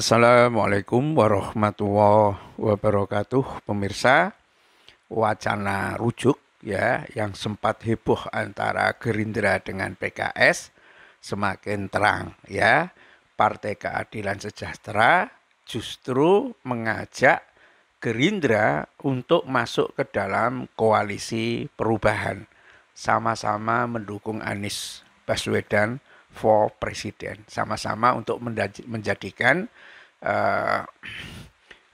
Assalamualaikum warahmatullahi wabarakatuh pemirsa wacana rujuk ya yang sempat heboh antara Gerindra dengan PKS semakin terang ya Partai Keadilan Sejahtera justru mengajak Gerindra untuk masuk ke dalam koalisi perubahan sama-sama mendukung Anies Baswedan for presiden Sama-sama untuk menjadikan uh,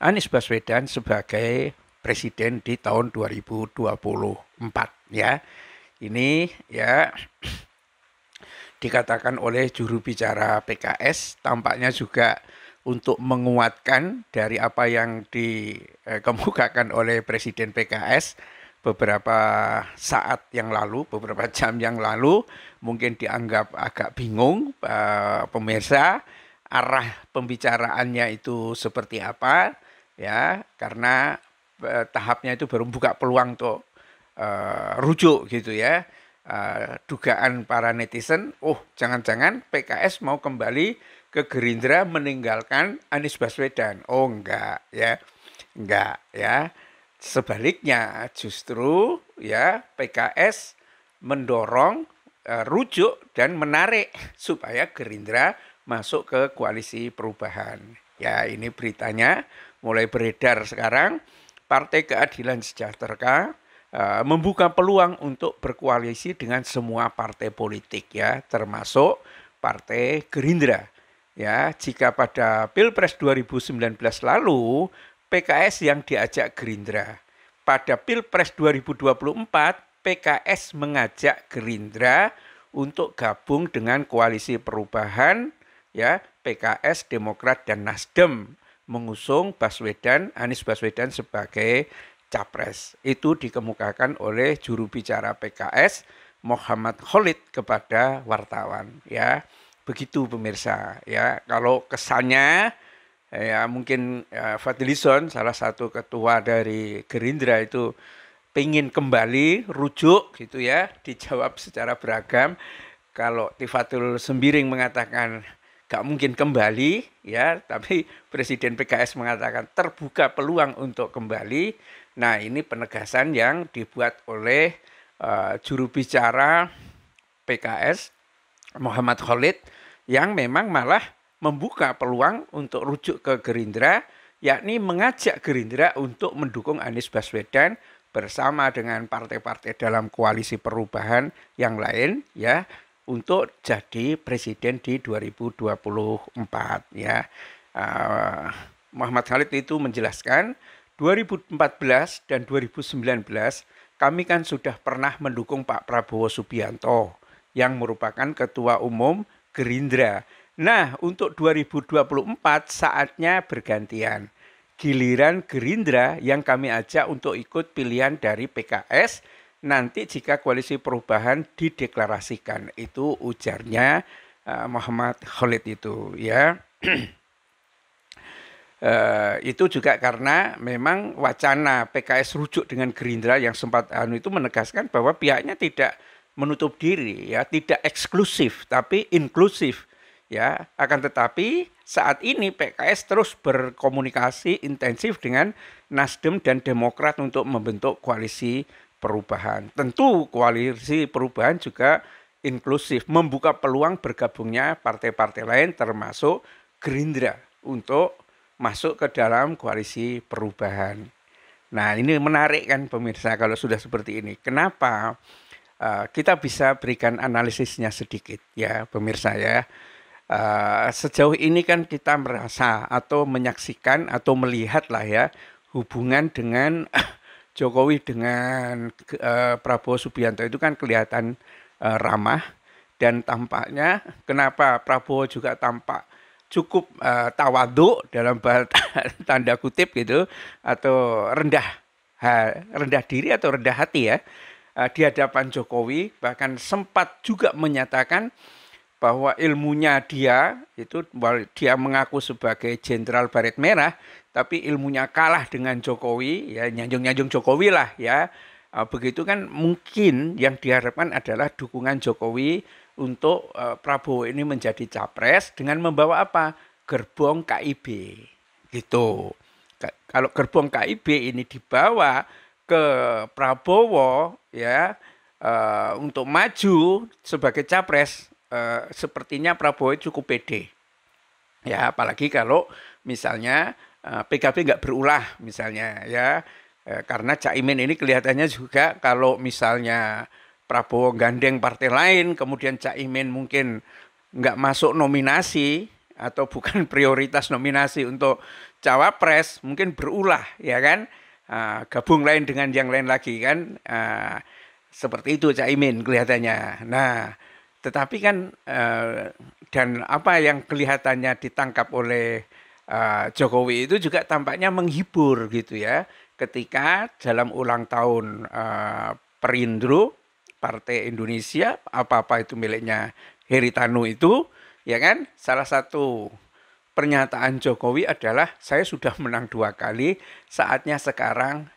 Anies Baswedan sebagai presiden di tahun 2024 ya. Ini ya dikatakan oleh juru bicara PKS tampaknya juga untuk menguatkan dari apa yang dikemukakan eh, oleh presiden PKS beberapa saat yang lalu, beberapa jam yang lalu, mungkin dianggap agak bingung uh, pemirsa arah pembicaraannya itu seperti apa ya karena uh, tahapnya itu baru buka peluang untuk uh, rujuk gitu ya. Uh, dugaan para netizen, oh jangan-jangan PKS mau kembali ke Gerindra meninggalkan Anies Baswedan. Oh enggak ya. Enggak ya Sebaliknya justru ya PKS mendorong e, rujuk dan menarik supaya Gerindra masuk ke koalisi perubahan. Ya ini beritanya mulai beredar sekarang. Partai Keadilan Sejahtera e, membuka peluang untuk berkoalisi dengan semua partai politik ya, termasuk Partai Gerindra. Ya, jika pada Pilpres 2019 lalu PKS yang diajak Gerindra. Pada Pilpres 2024, PKS mengajak Gerindra untuk gabung dengan koalisi perubahan ya PKS, Demokrat dan Nasdem mengusung Baswedan Anies Baswedan sebagai capres. Itu dikemukakan oleh juru bicara PKS Muhammad Khalid kepada wartawan ya. Begitu pemirsa ya. Kalau kesannya ya mungkin ya, Fadlison salah satu ketua dari Gerindra itu pingin kembali rujuk gitu ya dijawab secara beragam kalau Tifatul Sembiring mengatakan gak mungkin kembali ya tapi Presiden PKS mengatakan terbuka peluang untuk kembali nah ini penegasan yang dibuat oleh uh, juru bicara PKS Muhammad Khalid yang memang malah membuka peluang untuk rujuk ke Gerindra, yakni mengajak Gerindra untuk mendukung Anies Baswedan bersama dengan partai-partai dalam koalisi perubahan yang lain ya untuk jadi presiden di 2024 ya. Ah, Muhammad Khalid itu menjelaskan 2014 dan 2019 kami kan sudah pernah mendukung Pak Prabowo Subianto yang merupakan ketua umum Gerindra Nah, untuk 2024 saatnya bergantian. Giliran Gerindra yang kami ajak untuk ikut pilihan dari PKS nanti jika koalisi perubahan dideklarasikan. Itu ujarnya eh, Muhammad Khalid itu ya. Uh, itu juga karena memang wacana PKS rujuk dengan Gerindra yang sempat anu itu menegaskan bahwa pihaknya tidak menutup diri ya tidak eksklusif tapi inklusif ya akan tetapi saat ini PKS terus berkomunikasi intensif dengan Nasdem dan Demokrat untuk membentuk koalisi perubahan tentu koalisi perubahan juga inklusif membuka peluang bergabungnya partai-partai lain termasuk Gerindra untuk masuk ke dalam koalisi perubahan nah ini menarik kan pemirsa kalau sudah seperti ini kenapa eh, kita bisa berikan analisisnya sedikit ya pemirsa ya uh, sejauh ini kan kita merasa atau menyaksikan atau melihat lah ya hubungan dengan Jokowi dengan uh, Prabowo Subianto itu kan kelihatan uh, ramah dan tampaknya kenapa Prabowo juga tampak cukup uh, tawadu dalam tanda kutip gitu atau rendah ha, rendah diri atau rendah hati ya uh, di hadapan Jokowi bahkan sempat juga menyatakan bahwa ilmunya dia itu dia mengaku sebagai jenderal baret merah tapi ilmunya kalah dengan Jokowi ya nyanjung-nyanjung Jokowi lah ya ah, begitu kan mungkin yang diharapkan adalah dukungan Jokowi untuk eh, Prabowo ini menjadi capres dengan membawa apa gerbong KIB gitu kalau gerbong KIB ini dibawa ke Prabowo ya uh, untuk maju sebagai capres Eh, sepertinya Prabowo cukup pede. Ya, apalagi kalau misalnya eh, PKB nggak berulah misalnya ya. Eh, karena Caimin ini kelihatannya juga kalau misalnya Prabowo gandeng partai lain, kemudian Caimin mungkin nggak masuk nominasi atau bukan prioritas nominasi untuk cawapres, mungkin berulah ya kan. gabung lain dengan yang lain lagi kan seperti itu Caimin kelihatannya. Nah, tetapi kan eh, dan apa yang kelihatannya ditangkap oleh eh, Jokowi itu juga tampaknya menghibur gitu ya. Ketika dalam ulang tahun uh, Perindro Partai Indonesia apa-apa itu miliknya Heri Tanu itu ya kan salah satu pernyataan Jokowi adalah saya sudah menang dua kali saatnya sekarang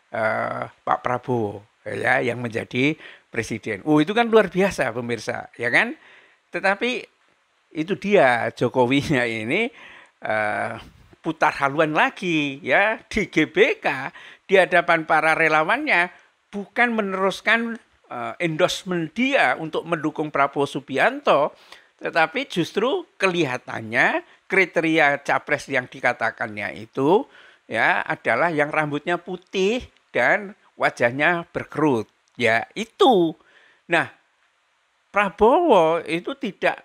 Pak Prabowo ya yang menjadi presiden. Oh, itu kan luar biasa pemirsa, ya kan? Tetapi itu dia Jokowinya ini uh, putar haluan lagi ya di GBK di hadapan para relawannya bukan meneruskan uh, endorsement dia untuk mendukung Prabowo Subianto tetapi justru kelihatannya kriteria capres yang dikatakannya itu ya adalah yang rambutnya putih dan wajahnya berkerut. Ya itu. Nah, Prabowo itu tidak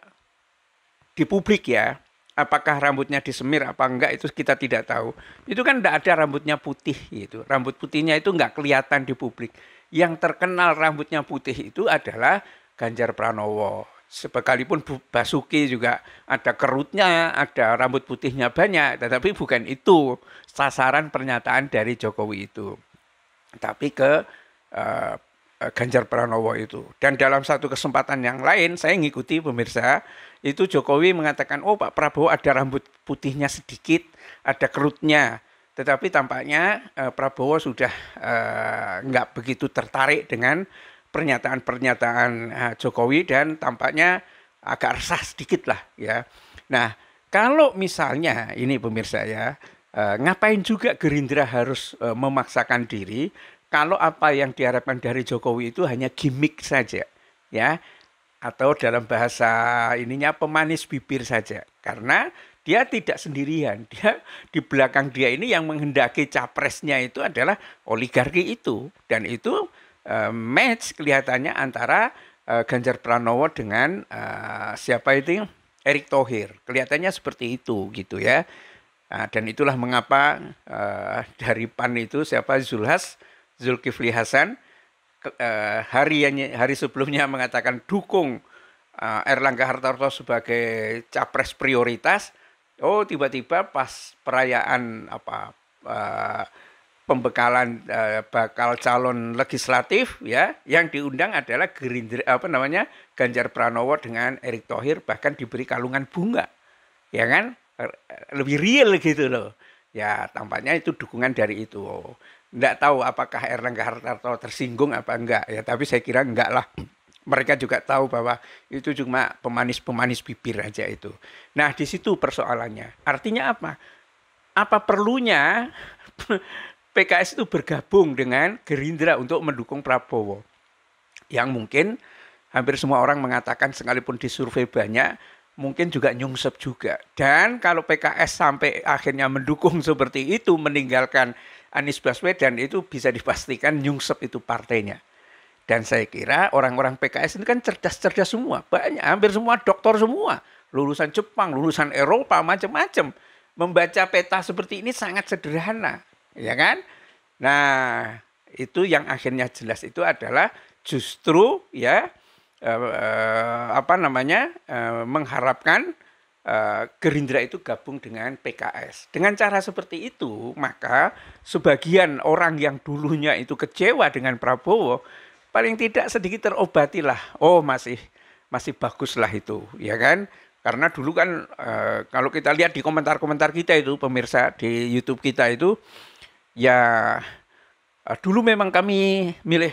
di publik ya. Apakah rambutnya disemir apa enggak itu kita tidak tahu. Itu kan enggak ada rambutnya putih gitu. Rambut putihnya itu enggak kelihatan di publik. Yang terkenal rambutnya putih itu adalah Ganjar Pranowo. Sebekalipun Basuki juga ada kerutnya, ada rambut putihnya banyak, tetapi bukan itu sasaran pernyataan dari Jokowi itu tapi ke uh, Ganjar Pranowo itu. Dan dalam satu kesempatan yang lain, saya ngikuti pemirsa, itu Jokowi mengatakan, oh Pak Prabowo ada rambut putihnya sedikit, ada kerutnya. Tetapi tampaknya uh, Prabowo sudah nggak nggak begitu tertarik dengan pernyataan-pernyataan uh, Jokowi dan tampaknya agak resah sedikit lah ya. Nah, kalau misalnya ini pemirsa ya, Uh, ngapain juga Gerindra harus uh, memaksakan diri kalau apa yang diharapkan dari Jokowi itu hanya gimmick saja, ya? Atau dalam bahasa ininya pemanis bibir saja. Karena dia tidak sendirian. Dia di belakang dia ini yang menghendaki capresnya itu adalah oligarki itu dan itu uh, match kelihatannya antara uh, Ganjar Pranowo dengan uh, siapa itu Erick Thohir. Kelihatannya seperti itu gitu ya. Nah, dan itulah mengapa uh, dari PAN itu siapa Zulhas Zulkifli Hasan uh, hari yang, hari sebelumnya mengatakan dukung uh, Erlangga Hartarto sebagai capres prioritas. Oh tiba-tiba pas perayaan apa uh, pembekalan uh, bakal calon legislatif ya yang diundang adalah Gerindra apa namanya Ganjar Pranowo dengan Erick Thohir bahkan diberi kalungan bunga ya kan lebih real gitu loh. Ya tampaknya itu dukungan dari itu. Nggak tahu apakah Erlangga Hartarto tersinggung apa enggak ya, tapi saya kira enggak lah. Mereka juga tahu bahwa itu cuma pemanis-pemanis bibir aja itu. Nah di situ persoalannya. Artinya apa? Apa perlunya PKS itu bergabung dengan Gerindra untuk mendukung Prabowo. Yang mungkin hampir semua orang mengatakan sekalipun disurvei banyak mungkin juga nyungsep juga. Dan kalau PKS sampai akhirnya mendukung seperti itu, meninggalkan Anies Baswedan itu bisa dipastikan nyungsep itu partainya. Dan saya kira orang-orang PKS ini kan cerdas-cerdas semua, banyak, hampir semua doktor semua, lulusan Jepang, lulusan Eropa, macam-macam. Membaca peta seperti ini sangat sederhana, ya kan? Nah, itu yang akhirnya jelas itu adalah justru ya Eh, eh, apa namanya eh, mengharapkan eh, Gerindra itu gabung dengan PKS. Dengan cara seperti itu, maka sebagian orang yang dulunya itu kecewa dengan Prabowo, paling tidak sedikit terobatilah. Oh masih masih baguslah itu, ya kan? Karena dulu kan eh, kalau kita lihat di komentar-komentar kita itu pemirsa di YouTube kita itu ya eh, dulu memang kami milih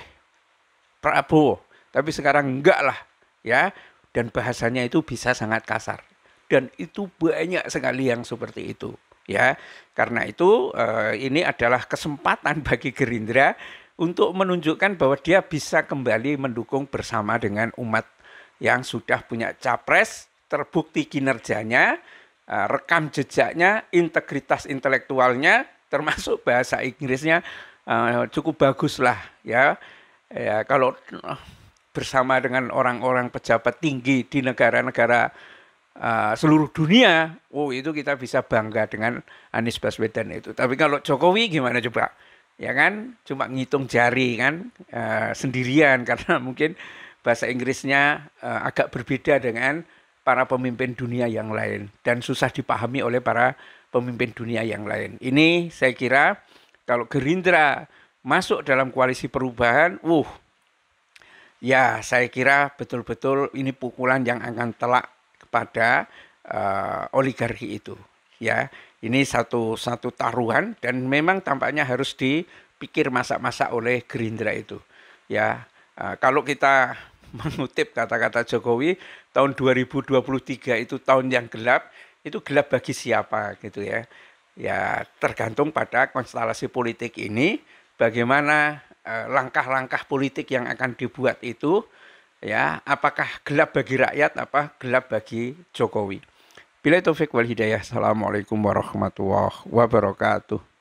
Prabowo tapi sekarang enggak lah, ya. Dan bahasanya itu bisa sangat kasar. Dan itu banyak sekali yang seperti itu, ya. Karena itu eh, ini adalah kesempatan bagi Gerindra untuk menunjukkan bahwa dia bisa kembali mendukung bersama dengan umat yang sudah punya capres, terbukti kinerjanya, eh, rekam jejaknya, integritas intelektualnya, termasuk bahasa Inggrisnya eh, cukup bagus lah ya. Ya kalau bersama dengan orang-orang pejabat tinggi di negara-negara uh, seluruh dunia, oh itu kita bisa bangga dengan Anies Baswedan itu. Tapi kalau Jokowi gimana coba? Ya kan, cuma ngitung jari kan uh, sendirian karena mungkin bahasa Inggrisnya uh, agak berbeda dengan para pemimpin dunia yang lain dan susah dipahami oleh para pemimpin dunia yang lain. Ini saya kira kalau Gerindra masuk dalam koalisi perubahan, uh Ya, saya kira betul-betul ini pukulan yang akan telak kepada uh, oligarki itu. Ya, ini satu satu taruhan dan memang tampaknya harus dipikir masak-masak oleh Gerindra itu. Ya, uh, kalau kita mengutip kata-kata Jokowi tahun 2023 itu tahun yang gelap, itu gelap bagi siapa gitu ya. Ya, tergantung pada konstelasi politik ini bagaimana Eh, langkah-langkah politik yang akan dibuat itu ya apakah gelap bagi rakyat apa gelap bagi Jokowi. Bila taufik wal hidayah. Assalamualaikum warahmatullahi wabarakatuh.